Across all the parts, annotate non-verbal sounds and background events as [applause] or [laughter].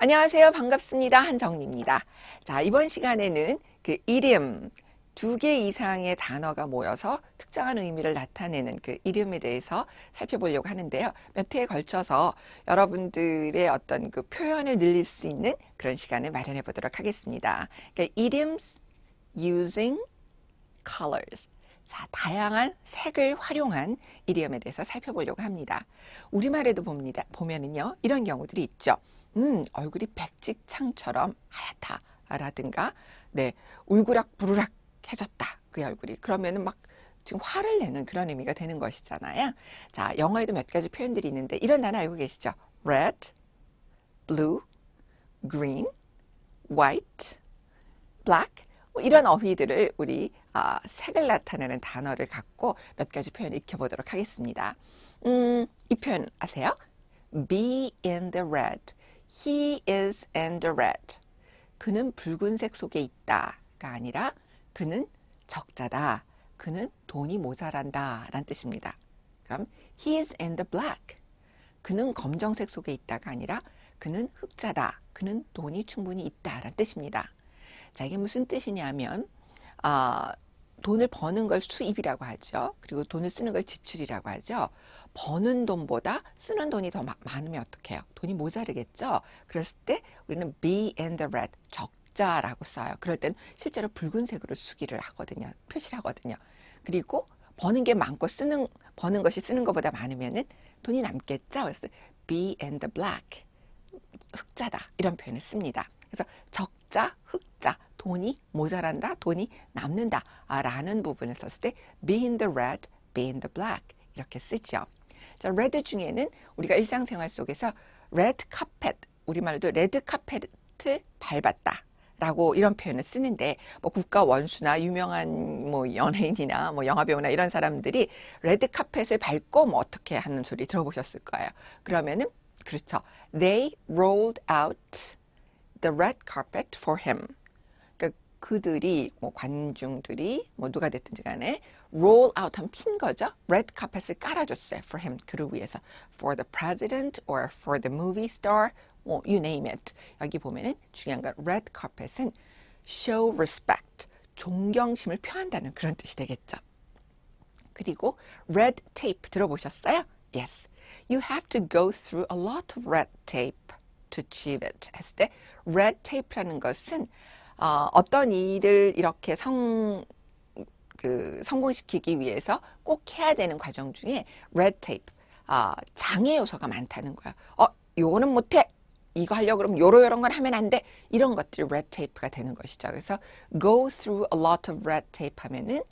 안녕하세요. 반갑습니다. 한정리입니다. 자, 이번 시간에는 그 이름 두개 이상의 단어가 모여서 특정한 의미를 나타내는 그 이름에 대해서 살펴보려고 하는데요. 몇 회에 걸쳐서 여러분들의 어떤 그 표현을 늘릴 수 있는 그런 시간을 마련해 보도록 하겠습니다. 그 이름 까 i d i o m using colors. 자, 다양한 색을 활용한 이디엄에 대해서 살펴보려고 합니다. 우리말에도 봅니다. 보면은요, 이런 경우들이 있죠. 음, 얼굴이 백직창처럼 하얗다. 라든가, 네, 울그락 부르락 해졌다. 그 얼굴이. 그러면은 막 지금 화를 내는 그런 의미가 되는 것이잖아요. 자, 영어에도 몇 가지 표현들이 있는데, 이런 단어 알고 계시죠? red, blue, green, white, black, 뭐 이런 어휘들을 우리 어, 색을 나타내는 단어를 갖고 몇 가지 표현 을 익혀보도록 하겠습니다. 음, 이 표현 아세요? be in the red, he is in the red. 그는 붉은색 속에 있다가 아니라 그는 적자다, 그는 돈이 모자란다 라는 뜻입니다. 그럼 he is in the black. 그는 검정색 속에 있다가 아니라 그는 흑자다, 그는 돈이 충분히 있다 라는 뜻입니다. 자, 이게 무슨 뜻이냐면, 아, 돈을 버는 걸 수입이라고 하죠. 그리고 돈을 쓰는 걸 지출이라고 하죠. 버는 돈보다 쓰는 돈이 더 많으면 어떡해요? 돈이 모자르겠죠? 그랬을 때 우리는 be in the red, 적자라고 써요. 그럴 땐 실제로 붉은색으로 수기를 하거든요. 표시를 하거든요. 그리고 버는 게 많고 쓰는, 버는 것이 쓰는 것보다 많으면은 돈이 남겠죠? 그래서 be in the black, 흑자다. 이런 표현을 씁니다. 그래서 적자, 흑 돈이 모자란다, 돈이 남는다 아, 라는 부분을 썼을 때 be in the red, be in the black 이렇게 쓰죠. 자, red 중에는 우리가 일상생활 속에서 red carpet, 우리말로도 레드 카펫을 밟았다. 라고 이런 표현을 쓰는데 뭐 국가 원수나 유명한 뭐 연예인이나 뭐 영화 배우나 이런 사람들이 레드 카펫을 밟고 뭐 어떻게 하는 소리 들어보셨을 거예요. 그러면은 그렇죠. They rolled out the red carpet for him. 그들이 뭐 관중들이 뭐 누가 됐든지 간에 roll out 한 핀 거죠. red carpet을 깔아줬어요. for him 그를 위해서 for the president or for the movie star 뭐 you name it 여기 보면은 중요한 건 red carpet은 show respect 존경심을 표한다는 그런 뜻이 되겠죠. 그리고 red tape 들어보셨어요? Yes. You have to go through a lot of red tape to achieve it. 했을 때 red tape라는 것은 어, 어떤 일을 이렇게 성, 그 성공시키기 위해서 꼭 해야 되는 과정 중에 red tape, 어, 장애 요소가 많다는 거야. 어, 요거는 못해. 이거 하려고 그러면 요러 요런 걸 하면 안 돼. 이런 것들이 red tape가 되는 것이죠. 그래서 go through a lot of red tape 하면은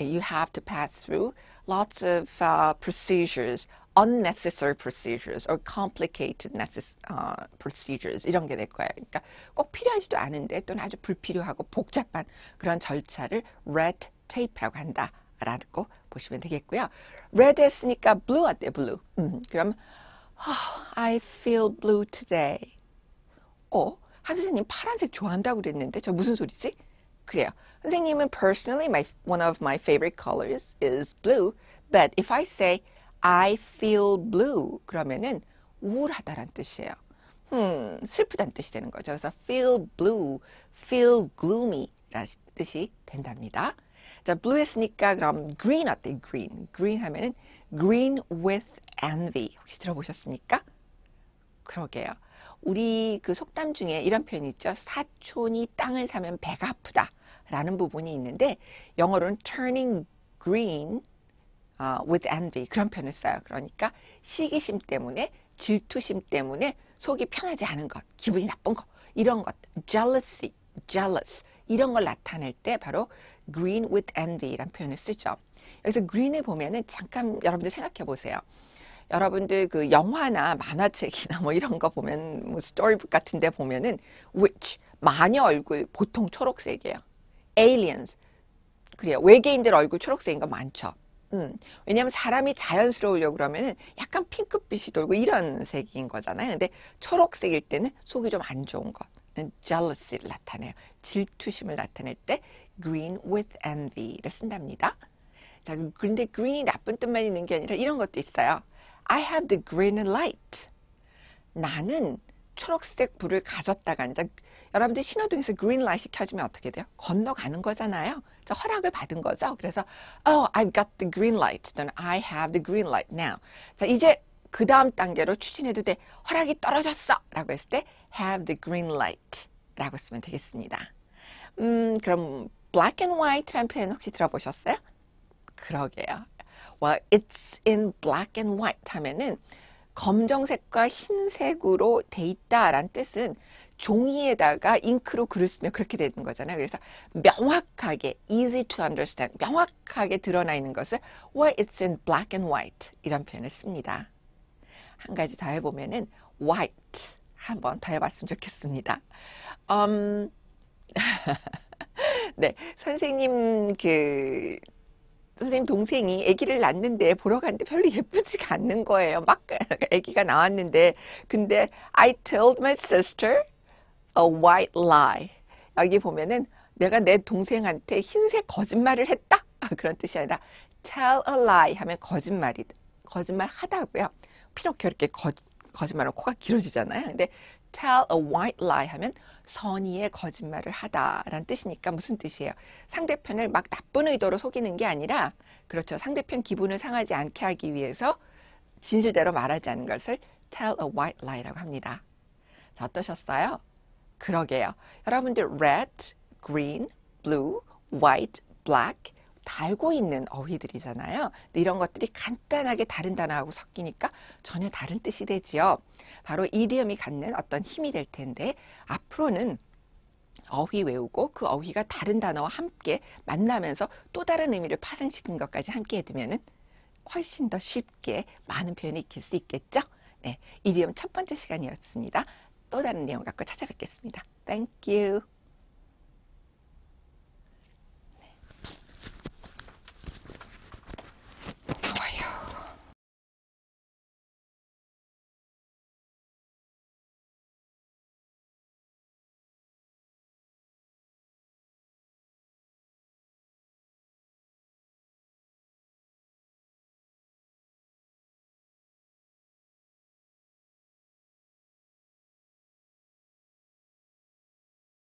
you have to pass through lots of uh, procedures, unnecessary procedures or complicated necess, uh, procedures 이런 게될 거예요. 그러니까 꼭 필요하지도 않은데 또는 아주 불필요하고 복잡한 그런 절차를 red tape라고 한다라고 보시면 되겠고요. red 했으니까 blue 어때 blue. 음, 그럼 oh, I feel blue today. 어, 한 선생님 파란색 좋아한다고 그랬는데 저 무슨 소리지? 그래요. 선생님은 personally my one of my favorite colors is blue, but if I say I feel blue 그러면은 우울하다란 뜻이에요. 음, 슬프다는 뜻이 되는 거죠. 그래서 feel blue, feel gloomy라는 뜻이 된답니다. 자, blue 했으니까 그럼 green 어때요? green. green 하면은 green with envy. 혹시 들어보셨습니까? 그러게요. 우리 그 속담 중에 이런 표현이 있죠. 사촌이 땅을 사면 배가 아프다. 라는 부분이 있는데 영어로는 turning green 어, with envy 그런 표현을 써요. 그러니까 시기심 때문에 질투심 때문에 속이 편하지 않은 것, 기분이 나쁜 것 이런 것, jealousy, jealous 이런 걸 나타낼 때 바로 green with envy라는 표현을 쓰죠. 여기서 green을 보면은 잠깐 여러분들 생각해 보세요. 여러분들 그 영화나 만화책이나 뭐 이런 거 보면 뭐 스토리북 같은 데 보면은 w h i c h 마녀 얼굴 보통 초록색이에요. aliens 그래요. 외계인들 얼굴 초록색인 거 많죠. 음, 왜냐하면 사람이 자연스러우려고 그러면 약간 핑크빛이 돌고 이런 색인 거잖아요. 근데 초록색일 때는 속이 좀 안 좋은 것. 음, jealous를 나타내요. 질투심을 나타낼 때 green with envy를 쓴답니다. 자, 그런데 green이 나쁜 뜻만 있는 게 아니라 이런 것도 있어요. I have the green light. 나는 초록색 불을 가졌다가 이제 여러분들 신호등에서 그린라이트 켜지면 어떻게 돼요? 건너가는 거잖아요. 저 허락을 받은 거죠. 그래서 oh, I got the green light. 또는 I have the green light now. 자, 이제 그 다음 단계로 추진해도 돼. 허락이 떨어졌어. 라고 했을 때 have the green light. 라고 쓰면 되겠습니다. 음, 그럼 black and white라는 표현 혹시 들어보셨어요? 그러게요. Well, it's in black and white 하면은 검정색과 흰색으로 돼 있다라는 뜻은 종이에다가 잉크로 글을 쓰면 그렇게 되는 거잖아요. 그래서 명확하게 easy to understand 명확하게 드러나 있는 것을 why it's in black and white 이런 표현을 씁니다. 한 가지 더 해보면은 white 한번 더 해봤으면 좋겠습니다. 음, [laughs] 네 선생님 그 선생님 동생이 아기를 낳는데 보러 갔는데 별로 예쁘지가 않는 거예요. 막 [laughs] 아기가 나왔는데 근데 I told my sister a white lie. 여기 보면은 내가 내 동생한테 흰색 거짓말을 했다. [laughs] 그런 뜻이 아니라 tell a lie 하면 거짓말이 거짓말 하다고요. 피노키오 이렇게 거, 짓말하 코가 길어지잖아요. 근데 tell a white lie 하면 선의의 거짓말을 하다라는 뜻이니까 무슨 뜻이에요? 상대편을 막 나쁜 의도로 속이는 게 아니라 그렇죠. 상대편 기분을 상하지 않게 하기 위해서 진실대로 말하지 않는 것을 tell a white lie라고 합니다. 자, 어떠셨어요? 그러게요. 여러분들 red, green, blue, white, black 달고 있는 어휘들이잖아요. 근데 이런 것들이 간단하게 다른 단어하고 섞이니까 전혀 다른 뜻이 되지요. 바로 이디엄이 갖는 어떤 힘이 될 텐데 앞으로는 어휘 외우고 그 어휘가 다른 단어와 함께 만나면서 또 다른 의미를 파생시킨 것까지 함께 해두면은 훨씬 더 쉽게 많은 표현이 익힐 수 있겠죠? 네, 이디엄 첫 번째 시간이었습니다. 또 다른 내용 갖고 찾아뵙겠습니다. Thank you.